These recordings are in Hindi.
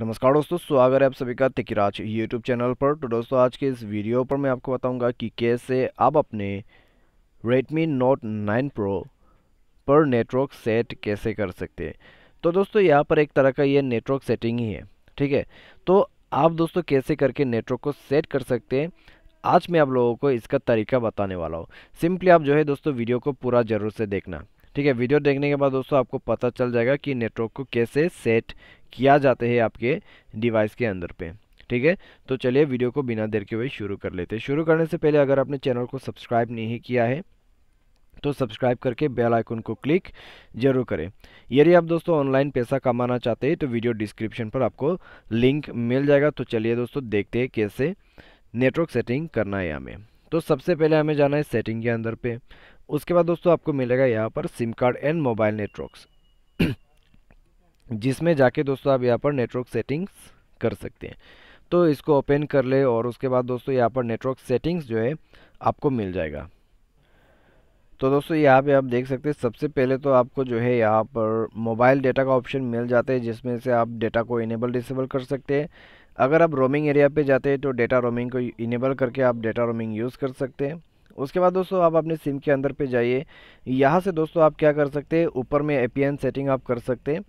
नमस्कार दोस्तों स्वागत है आप सभी का तिकराज यूट्यूब चैनल पर तो दोस्तों आज के इस वीडियो पर मैं आपको बताऊंगा कि कैसे आप अपने Redmi Note 9 Pro पर नेटवर्क सेट कैसे कर सकते हैं तो दोस्तों यहाँ पर एक तरह का ये नेटवर्क सेटिंग ही है ठीक है तो आप दोस्तों कैसे करके नेटवर्क को सेट कर सकते हैं आज मैं आप लोगों को इसका तरीका बताने वाला हूँ सिंपली आप जो है दोस्तों वीडियो को पूरा ज़रूर से देखना ठीक है वीडियो देखने के बाद दोस्तों आपको पता चल जाएगा कि नेटवर्क को कैसे सेट किया जाते हैं आपके डिवाइस के अंदर पे ठीक है तो चलिए वीडियो को बिना देर के हुए शुरू कर लेते हैं शुरू करने से पहले अगर आपने चैनल को सब्सक्राइब नहीं किया है तो सब्सक्राइब करके बेल आइकन को क्लिक जरूर करें यदि आप दोस्तों ऑनलाइन पैसा कमाना चाहते हैं तो वीडियो डिस्क्रिप्शन पर आपको लिंक मिल जाएगा तो चलिए दोस्तों देखते हैं कैसे नेटवर्क सेटिंग करना है हमें तो सबसे पहले हमें जाना है सेटिंग के अंदर पे उसके बाद दोस्तों आपको मिलेगा यहाँ पर SIM card and mobile networks जिसमें जाके दोस्तों आप यहाँ पर नेटवर्क सेटिंग्स कर सकते हैं तो इसको ओपन कर ले और उसके बाद दोस्तों यहाँ पर नेटवर्क सेटिंग्स जो है आपको मिल जाएगा तो दोस्तों यहाँ पे आप देख सकते हैं सबसे पहले तो आपको जो है यहाँ पर मोबाइल डेटा का ऑप्शन मिल जाता है जिसमें से आप डेटा को इनेबल डिसेबल कर सकते हैं अगर आप रोमिंग एरिया पे जाते हैं तो डेटा रोमिंग को इनेबल करके आप डेटा रोमिंग यूज़ कर सकते हैं उसके बाद दोस्तों आप अपने सिम के अंदर पे जाइए यहाँ से दोस्तों आप क्या कर सकते हैं ऊपर में ए सेटिंग आप कर सकते हैं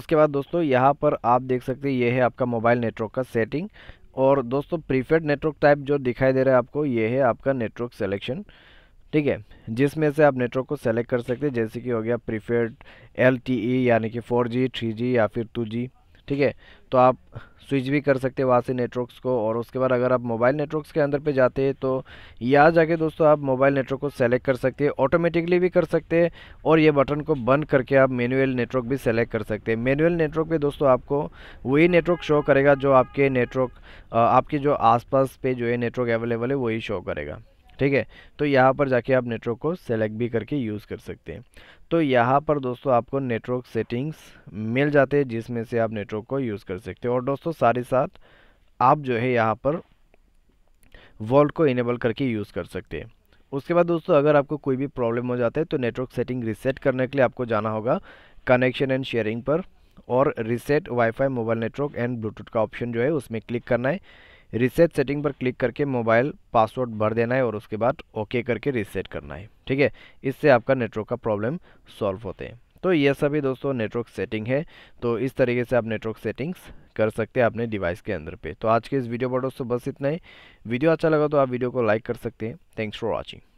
उसके बाद दोस्तों यहाँ पर आप देख सकते हैं ये है आपका मोबाइल नेटवर्क का सेटिंग और दोस्तों प्रीफेड नेटवर्क टाइप जो दिखाई दे रहा है आपको ये है आपका नेटवर्क सेलेक्शन ठीक है जिसमें से आप नेटवर्क को सेलेक्ट कर सकते हैं जैसे कि हो गया प्रीफेड एल e, यानी कि फोर जी या फिर टू ठीक है तो आप स्विच भी कर सकते हैं वहाँ से नेटवर्क्स को और उसके बाद अगर आप मोबाइल नेटवर्क्स के अंदर पे जाते हैं तो यहाँ जाके दोस्तों आप मोबाइल नेटवर्क को सेलेक्ट कर सकते हैं ऑटोमेटिकली भी कर सकते हैं और ये बटन को बंद करके आप मैनुअल नेटवर्क भी सेलेक्ट कर सकते हैं मैनुअल नेटवर्क पे दोस्तों आपको वही नेटवर्क शो करेगा जो आपके नेटवर्क आपके जो आस पे जो है नेटवर्क अवेलेबल है वही शो करेगा ठीक है तो यहाँ पर जाके आप नेटवर्क को सेलेक्ट भी करके यूज़ कर सकते हैं तो यहाँ पर दोस्तों आपको नेटवर्क सेटिंग्स मिल जाते हैं जिसमें से आप नेटवर्क को यूज़ कर सकते हैं और दोस्तों साथ ही साथ आप जो है यहाँ पर वॉल्ट को इनेबल करके यूज़ कर सकते हैं उसके बाद दोस्तों अगर आपको कोई भी प्रॉब्लम हो जाता है तो नेटवर्क सेटिंग रिसेट करने के लिए आपको जाना होगा कनेक्शन एंड शेयरिंग पर और reset WiFi mobile network and Bluetooth का ऑप्शन जो है उसमें क्लिक करना है रिसेट सेटिंग पर क्लिक करके मोबाइल पासवर्ड भर देना है और उसके बाद ओके करके रिसेट करना है ठीक है इससे आपका नेटवर्क का प्रॉब्लम सॉल्व होते हैं तो ये सभी दोस्तों नेटवर्क सेटिंग है तो इस तरीके से आप नेटवर्क सेटिंग्स कर सकते हैं अपने डिवाइस के अंदर पे तो आज के इस वीडियो पर दोस्तों बस इतना ही वीडियो अच्छा लगा तो आप वीडियो को लाइक कर सकते हैं थैंक्स फॉर वॉचिंग